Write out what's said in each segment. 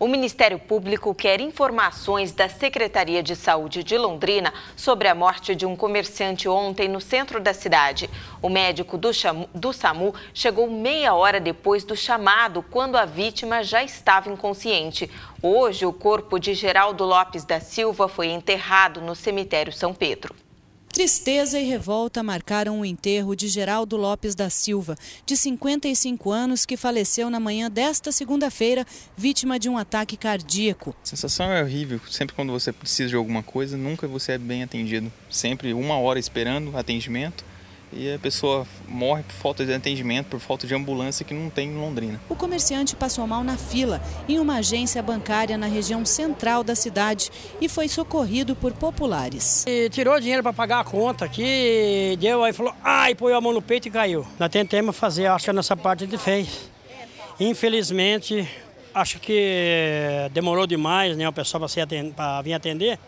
O Ministério Público quer informações da Secretaria de Saúde de Londrina sobre a morte de um comerciante ontem no centro da cidade. O médico do, do, SAMU chegou meia hora depois do chamado, quando a vítima já estava inconsciente. Hoje, o corpo de Geraldo Lopes da Silva foi enterrado no cemitério São Pedro. Tristeza e revolta marcaram o enterro de Geraldo Lopes da Silva, de 55 anos, que faleceu na manhã desta segunda-feira, vítima de um ataque cardíaco. A sensação é horrível. Sempre quando você precisa de alguma coisa, nunca você é bem atendido. Sempre uma hora esperando atendimento e a pessoa morre por falta de atendimento, por falta de ambulância que não tem em Londrina. O comerciante passou mal na fila em uma agência bancária na região central da cidade e foi socorrido por populares. E tirou dinheiro para pagar a conta aqui, deu aí falou, ai, pôs a mão no peito e caiu. Nós tentamos fazer, acho que é nessa parte ele fez. Infelizmente, acho que demorou demais né, o pessoal para vir atender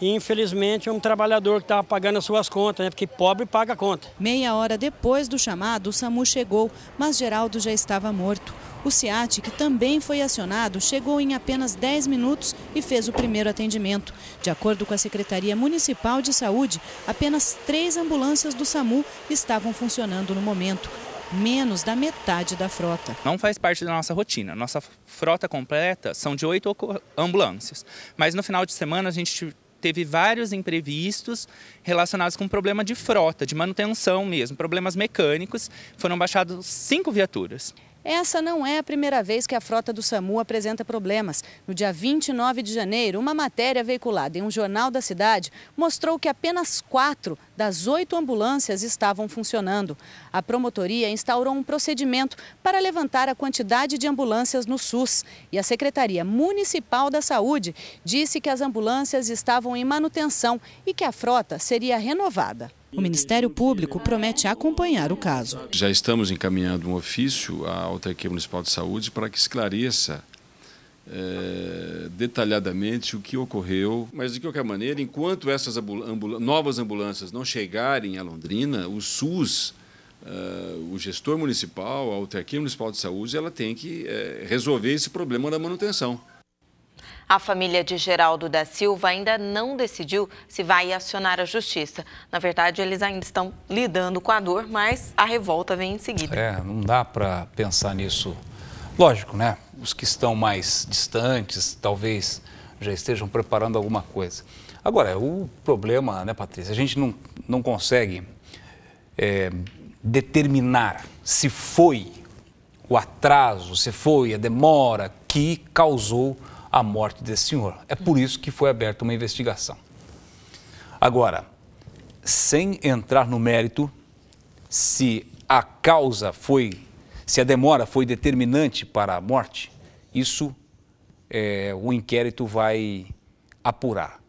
e infelizmente é um trabalhador que estava tá pagando as suas contas, né? porque pobre paga a conta. Meia hora depois do chamado, o SAMU chegou, mas Geraldo já estava morto. O Ciat que também foi acionado, chegou em apenas 10 minutos e fez o primeiro atendimento. De acordo com a Secretaria Municipal de Saúde, apenas três ambulâncias do SAMU estavam funcionando no momento menos da metade da frota. Não faz parte da nossa rotina. Nossa frota completa são de oito ambulâncias. Mas no final de semana a gente teve vários imprevistos relacionados com problema de frota, de manutenção mesmo, problemas mecânicos. Foram baixados cinco viaturas. Essa não é a primeira vez que a frota do SAMU apresenta problemas. No dia 29 de janeiro, uma matéria veiculada em um jornal da cidade mostrou que apenas quatro das oito ambulâncias estavam funcionando. A promotoria instaurou um procedimento para levantar a quantidade de ambulâncias no SUS. E a Secretaria Municipal da Saúde disse que as ambulâncias estavam em manutenção e que a frota seria renovada. O Ministério Público promete acompanhar o caso. Já estamos encaminhando um ofício à Autarquia Municipal de Saúde para que esclareça é, detalhadamente o que ocorreu. Mas, de qualquer maneira, enquanto essas novas ambulâncias não chegarem a Londrina, o SUS, eh, o gestor municipal, a Autarquia Municipal de Saúde, ela tem que é, resolver esse problema da manutenção. A família de Geraldo da Silva ainda não decidiu se vai acionar a justiça. Na verdade, eles ainda estão lidando com a dor, mas a revolta vem em seguida. É, não dá para pensar nisso. Lógico, né? Os que estão mais distantes talvez já estejam preparando alguma coisa. Agora, o problema, né, Patrícia? A gente não, não consegue é, determinar se foi o atraso, se foi a demora que causou a morte desse senhor. É por isso que foi aberta uma investigação. Agora, sem entrar no mérito se a causa foi, se a demora foi determinante para a morte, isso é, o inquérito vai apurar.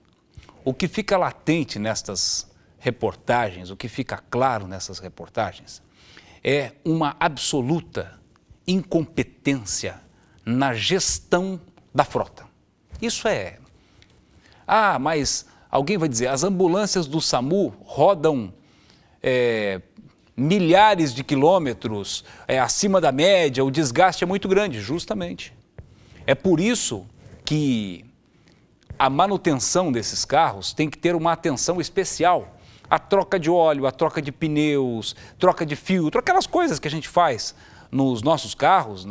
O que fica latente nestas reportagens, o que fica claro nessas reportagens, é uma absoluta incompetência na gestão da frota. Isso é. Ah, mas alguém vai dizer, as ambulâncias do SAMU rodam é, milhares de quilômetros é, acima da média, o desgaste é muito grande, justamente. É por isso que a manutenção desses carros tem que ter uma atenção especial. A troca de óleo, a troca de pneus, troca de filtro, aquelas coisas que a gente faz nos nossos carros,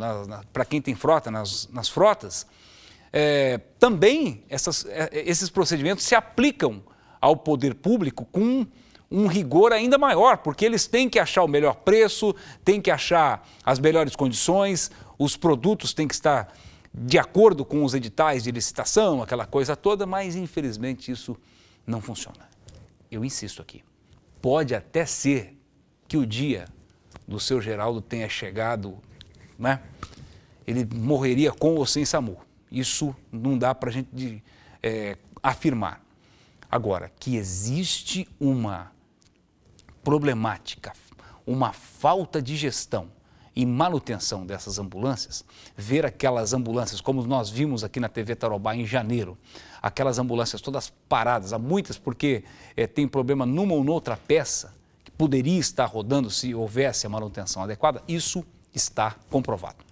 para quem tem frota, nas, nas frotas, é, também essas, é, esses procedimentos se aplicam ao poder público com um rigor ainda maior, porque eles têm que achar o melhor preço, têm que achar as melhores condições, os produtos têm que estar de acordo com os editais de licitação, aquela coisa toda, mas infelizmente isso não funciona. Eu insisto aqui. Pode até ser que o dia do seu Geraldo tenha chegado, né? Ele morreria com ou sem SAMU. Isso não dá para a gente de, é, afirmar. Agora, que existe uma problemática, uma falta de gestão e manutenção dessas ambulâncias, ver aquelas ambulâncias, como nós vimos aqui na TV Tarobá em janeiro, aquelas ambulâncias todas paradas, há muitas porque é, tem problema numa ou noutra peça, que poderia estar rodando se houvesse a manutenção adequada, isso está comprovado.